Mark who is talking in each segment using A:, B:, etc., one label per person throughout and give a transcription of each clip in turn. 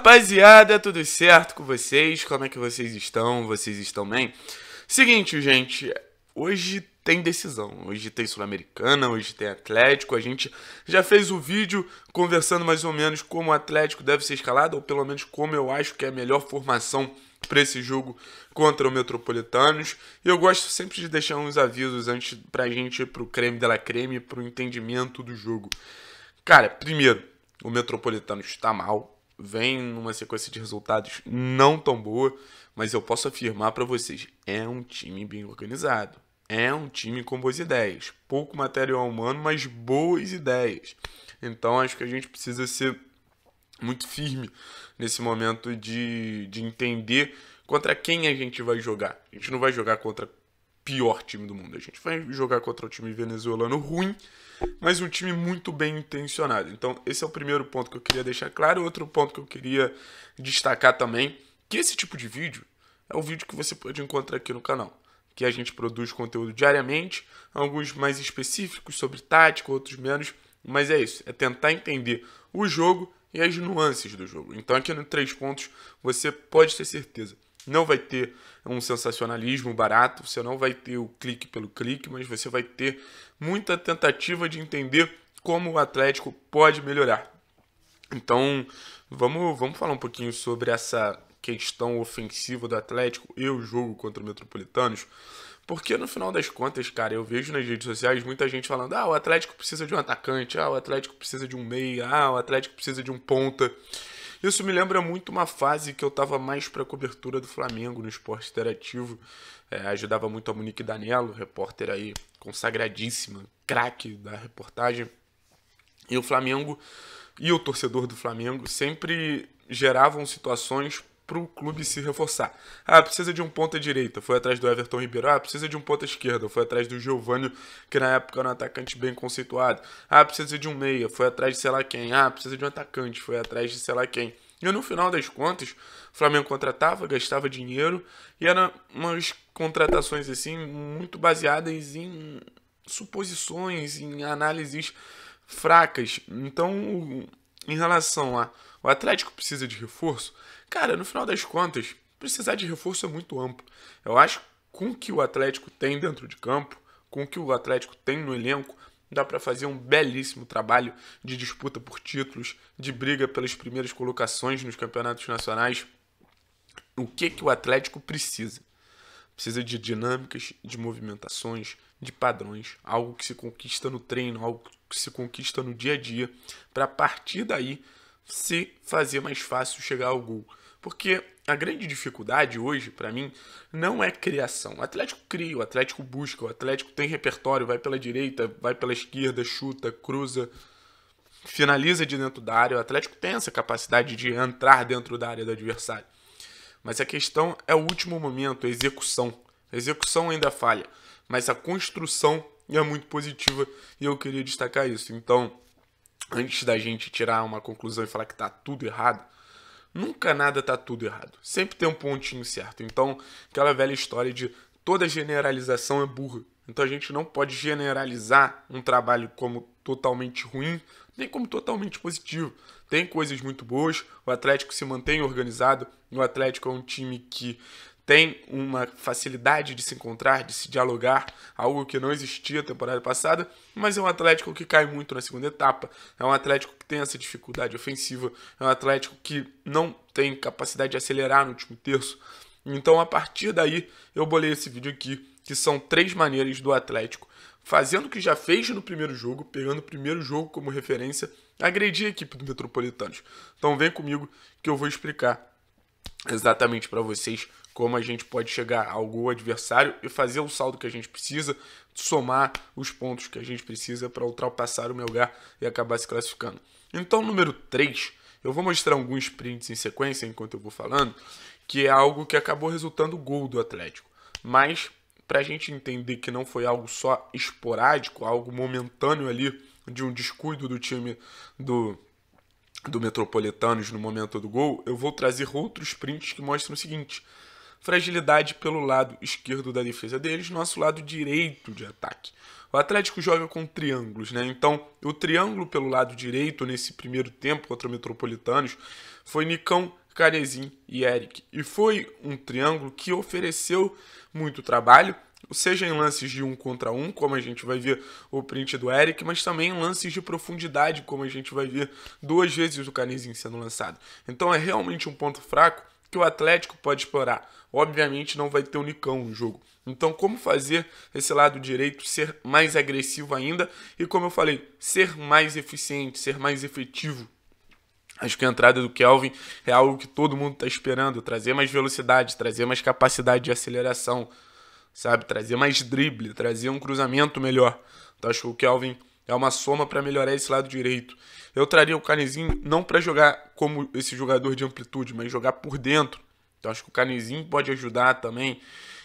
A: rapaziada, tudo certo com vocês? Como é que vocês estão? Vocês estão bem? Seguinte, gente, hoje tem decisão. Hoje tem Sul-Americana, hoje tem Atlético. A gente já fez o vídeo conversando mais ou menos como o Atlético deve ser escalado, ou pelo menos como eu acho que é a melhor formação para esse jogo contra o Metropolitanos. E eu gosto sempre de deixar uns avisos antes para a gente ir pro creme dela creme, pro entendimento do jogo. Cara, primeiro, o Metropolitano está mal, vem numa sequência de resultados não tão boa, mas eu posso afirmar para vocês, é um time bem organizado. É um time com boas ideias, pouco material humano, mas boas ideias. Então acho que a gente precisa ser muito firme nesse momento de, de entender contra quem a gente vai jogar. A gente não vai jogar contra pior time do mundo. A gente vai jogar contra o time venezuelano ruim, mas um time muito bem intencionado. Então, esse é o primeiro ponto que eu queria deixar claro. Outro ponto que eu queria destacar também, que esse tipo de vídeo é o vídeo que você pode encontrar aqui no canal que a gente produz conteúdo diariamente, alguns mais específicos sobre tática, outros menos, mas é isso, é tentar entender o jogo e as nuances do jogo. Então aqui no Três Pontos você pode ter certeza não vai ter um sensacionalismo barato, você não vai ter o clique pelo clique, mas você vai ter muita tentativa de entender como o Atlético pode melhorar. Então, vamos, vamos falar um pouquinho sobre essa questão ofensiva do Atlético e o jogo contra o Metropolitanos. Porque no final das contas, cara, eu vejo nas redes sociais muita gente falando: ah, o Atlético precisa de um atacante, ah, o Atlético precisa de um meia, ah, o Atlético precisa de um ponta. Isso me lembra muito uma fase que eu estava mais para cobertura do Flamengo no esporte interativo. É, ajudava muito a Monique Danello, repórter aí consagradíssima, craque da reportagem. E o Flamengo e o torcedor do Flamengo sempre geravam situações para o clube se reforçar. Ah, precisa de um ponta direita, foi atrás do Everton Ribeiro. Ah, precisa de um ponta esquerda, foi atrás do Giovanni, que na época era um atacante bem conceituado. Ah, precisa de um meia, foi atrás de sei lá quem. Ah, precisa de um atacante, foi atrás de sei lá quem. E no final das contas, o Flamengo contratava, gastava dinheiro e eram umas contratações assim muito baseadas em suposições, em análises fracas. Então, em relação a o Atlético precisa de reforço, Cara, no final das contas, precisar de reforço é muito amplo. Eu acho que com o que o Atlético tem dentro de campo, com o que o Atlético tem no elenco, dá para fazer um belíssimo trabalho de disputa por títulos, de briga pelas primeiras colocações nos campeonatos nacionais. O que que o Atlético precisa? Precisa de dinâmicas, de movimentações, de padrões, algo que se conquista no treino, algo que se conquista no dia a dia, para partir daí se fazer mais fácil chegar ao gol. Porque a grande dificuldade hoje, para mim, não é criação. O Atlético cria, o Atlético busca, o Atlético tem repertório, vai pela direita, vai pela esquerda, chuta, cruza, finaliza de dentro da área. O Atlético tem essa capacidade de entrar dentro da área do adversário. Mas a questão é o último momento, a execução. A execução ainda falha, mas a construção é muito positiva e eu queria destacar isso. Então, antes da gente tirar uma conclusão e falar que está tudo errado, Nunca nada tá tudo errado. Sempre tem um pontinho certo. Então, aquela velha história de toda generalização é burra. Então a gente não pode generalizar um trabalho como totalmente ruim, nem como totalmente positivo. Tem coisas muito boas, o Atlético se mantém organizado, o Atlético é um time que tem uma facilidade de se encontrar, de se dialogar, algo que não existia temporada passada, mas é um Atlético que cai muito na segunda etapa, é um Atlético que tem essa dificuldade ofensiva, é um Atlético que não tem capacidade de acelerar no último terço. Então, a partir daí, eu bolei esse vídeo aqui, que são três maneiras do Atlético fazendo o que já fez no primeiro jogo, pegando o primeiro jogo como referência, agredir a equipe do Metropolitanos. Então vem comigo que eu vou explicar exatamente para vocês como a gente pode chegar ao gol adversário e fazer o saldo que a gente precisa, somar os pontos que a gente precisa para ultrapassar o Melgar e acabar se classificando. Então, número 3, eu vou mostrar alguns prints em sequência enquanto eu vou falando, que é algo que acabou resultando gol do Atlético. Mas para a gente entender que não foi algo só esporádico, algo momentâneo ali de um descuido do time do do Metropolitanos no momento do gol, eu vou trazer outros prints que mostram o seguinte: Fragilidade pelo lado esquerdo da defesa deles, nosso lado direito de ataque. O Atlético joga com triângulos, né? Então, o triângulo pelo lado direito nesse primeiro tempo contra o Metropolitanos foi Nicão, Carezin e Eric. E foi um triângulo que ofereceu muito trabalho, seja em lances de um contra um, como a gente vai ver o print do Eric, mas também em lances de profundidade, como a gente vai ver duas vezes o Carezin sendo lançado. Então é realmente um ponto fraco que o Atlético pode explorar. Obviamente não vai ter o Nicão no jogo. Então, como fazer esse lado direito ser mais agressivo ainda e, como eu falei, ser mais eficiente, ser mais efetivo Acho que a entrada do Kelvin é algo que todo mundo está esperando: trazer mais velocidade, trazer mais capacidade de aceleração, sabe? Trazer mais drible, trazer um cruzamento melhor. Então acho que o Kelvin é uma soma para melhorar esse lado direito. Eu traria o Canezinho não para jogar como esse jogador de amplitude, mas jogar por dentro. Então acho que o Canezinho pode ajudar também.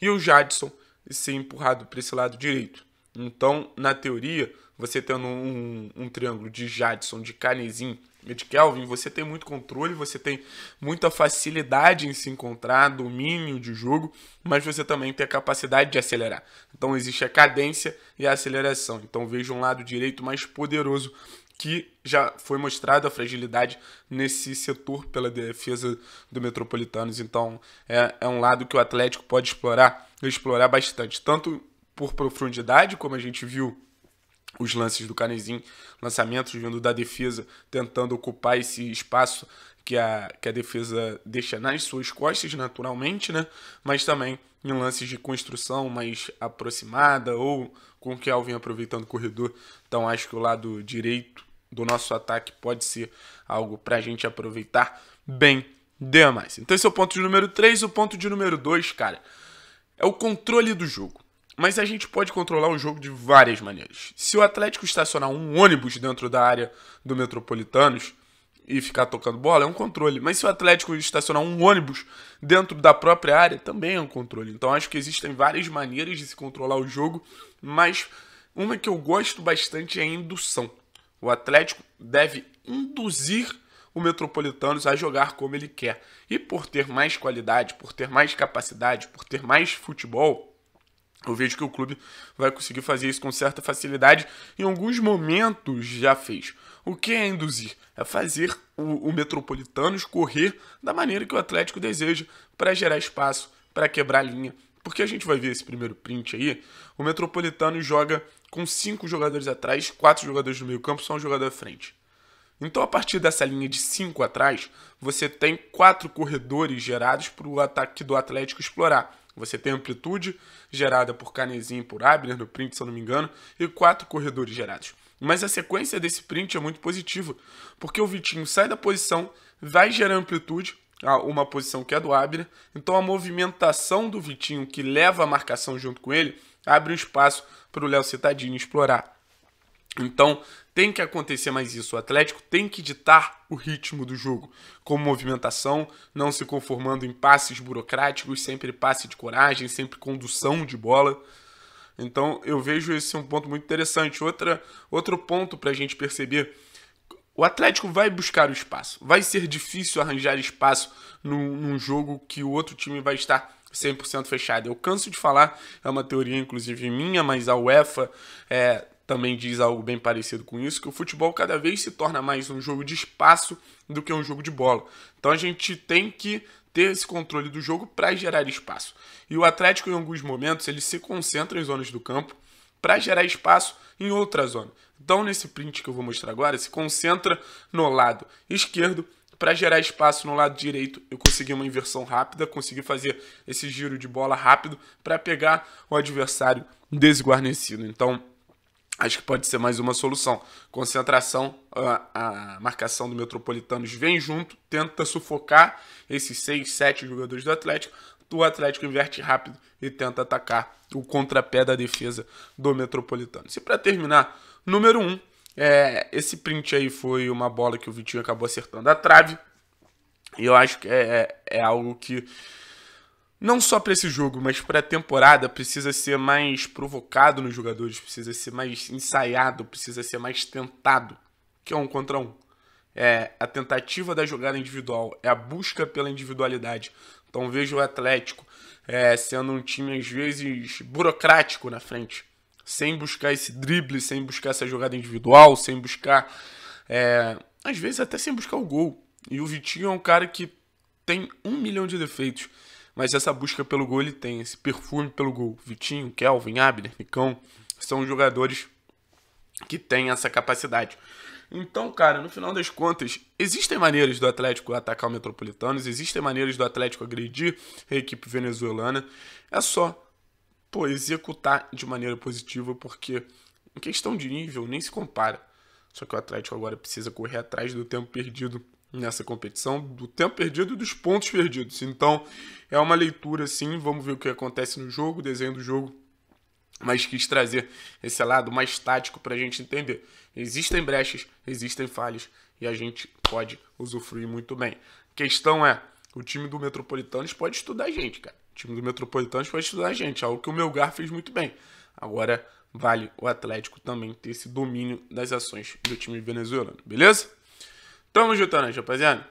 A: E o Jadson ser empurrado para esse lado direito. Então, na teoria, você tendo um, um triângulo de Jadson, de Canezinho de Kelvin, você tem muito controle, você tem muita facilidade em se encontrar, domínio de jogo, mas você também tem a capacidade de acelerar. Então existe a cadência e a aceleração. Então veja um lado direito mais poderoso que já foi mostrada a fragilidade nesse setor pela defesa do Metropolitanos. Então é, é um lado que o Atlético pode explorar, explorar bastante, tanto por profundidade, como a gente viu os lances do canezinho lançamentos vindo da defesa, tentando ocupar esse espaço que a, que a defesa deixa nas suas costas, naturalmente, né? Mas também em lances de construção mais aproximada ou com o Kelvin aproveitando o corredor. Então acho que o lado direito do nosso ataque pode ser algo para a gente aproveitar bem demais. Então esse é o ponto de número 3. O ponto de número 2, cara, é o controle do jogo. Mas a gente pode controlar o jogo de várias maneiras. Se o Atlético estacionar um ônibus dentro da área do Metropolitanos e ficar tocando bola, é um controle. Mas se o Atlético estacionar um ônibus dentro da própria área, também é um controle. Então acho que existem várias maneiras de se controlar o jogo, mas uma que eu gosto bastante é a indução. O Atlético deve induzir o Metropolitanos a jogar como ele quer. E por ter mais qualidade, por ter mais capacidade, por ter mais futebol, eu vejo que o clube vai conseguir fazer isso com certa facilidade. Em alguns momentos já fez. O que é induzir? É fazer o, o Metropolitano escorrer da maneira que o Atlético deseja para gerar espaço, para quebrar linha. Porque a gente vai ver esse primeiro print aí. O Metropolitano joga com cinco jogadores atrás, quatro jogadores no meio campo, só um jogador à frente. Então, a partir dessa linha de 5 atrás, você tem quatro corredores gerados para o ataque do Atlético explorar. Você tem amplitude gerada por Canezinho e por Abner no print, se eu não me engano, e quatro corredores gerados. Mas a sequência desse print é muito positiva, porque o Vitinho sai da posição, vai gerar amplitude, uma posição que é do Abner, então a movimentação do Vitinho que leva a marcação junto com ele abre um espaço para o Léo Citadini explorar. Então, tem que acontecer mais isso. O Atlético tem que ditar o ritmo do jogo, com movimentação, não se conformando em passes burocráticos, sempre passe de coragem, sempre condução de bola. Então eu vejo esse um ponto muito interessante. Outra, outro ponto para a gente perceber: o Atlético vai buscar o espaço. Vai ser difícil arranjar espaço num, num jogo que o outro time vai estar 100% fechado. Eu canso de falar, é uma teoria inclusive minha, mas a UEFA é, também diz algo bem parecido com isso, que o futebol cada vez se torna mais um jogo de espaço do que um jogo de bola. Então a gente tem que ter esse controle do jogo para gerar espaço. E o Atlético, em alguns momentos, ele se concentra em zonas do campo para gerar espaço em outra zona. Então, nesse print que eu vou mostrar agora, se concentra no lado esquerdo para gerar espaço no lado direito. Eu consegui uma inversão rápida, consegui fazer esse giro de bola rápido para pegar o adversário desguarnecido. Então, Acho que pode ser mais uma solução. Concentração, a, a marcação do Metropolitanos vem junto, tenta sufocar esses seis, sete jogadores do Atlético. O Atlético inverte rápido e tenta atacar o contrapé da defesa do Metropolitano. E para terminar, número um, é, esse print aí foi uma bola que o Vitinho acabou acertando a trave. E eu acho que é, é, é algo que não só para esse jogo, mas para a temporada, precisa ser mais provocado nos jogadores, precisa ser mais ensaiado, precisa ser mais tentado, que é um contra um. É a tentativa da jogada individual, é a busca pela individualidade. Então vejo o Atlético é, sendo um time às vezes burocrático na frente, sem buscar esse drible, sem buscar essa jogada individual, sem buscar. É, às vezes até sem buscar o gol. E o Vitinho é um cara que tem um milhão de defeitos mas essa busca pelo gol ele tem, esse perfume pelo gol. Vitinho, Kelvin, Abner, Nicão, são jogadores que têm essa capacidade. Então, cara, no final das contas, existem maneiras do Atlético atacar o Metropolitano, existem maneiras do Atlético agredir a equipe venezuelana. É só pô, executar de maneira positiva, porque em questão de nível nem se compara. Só que o Atlético agora precisa correr atrás do tempo perdido nessa competição, do tempo perdido e dos pontos perdidos. Então, é uma leitura sim, vamos ver o que acontece no jogo, desenho do jogo, mas quis trazer esse lado mais tático para a gente entender. Existem brechas, existem falhas e a gente pode usufruir muito bem. A questão é, o time do Metropolitanos pode estudar a gente, cara. O time do Metropolitanos pode estudar a gente, algo que o Melgar fez muito bem. Agora vale o Atlético também ter esse domínio das ações do time venezuelano, beleza? Tamo juntando, rapaziada.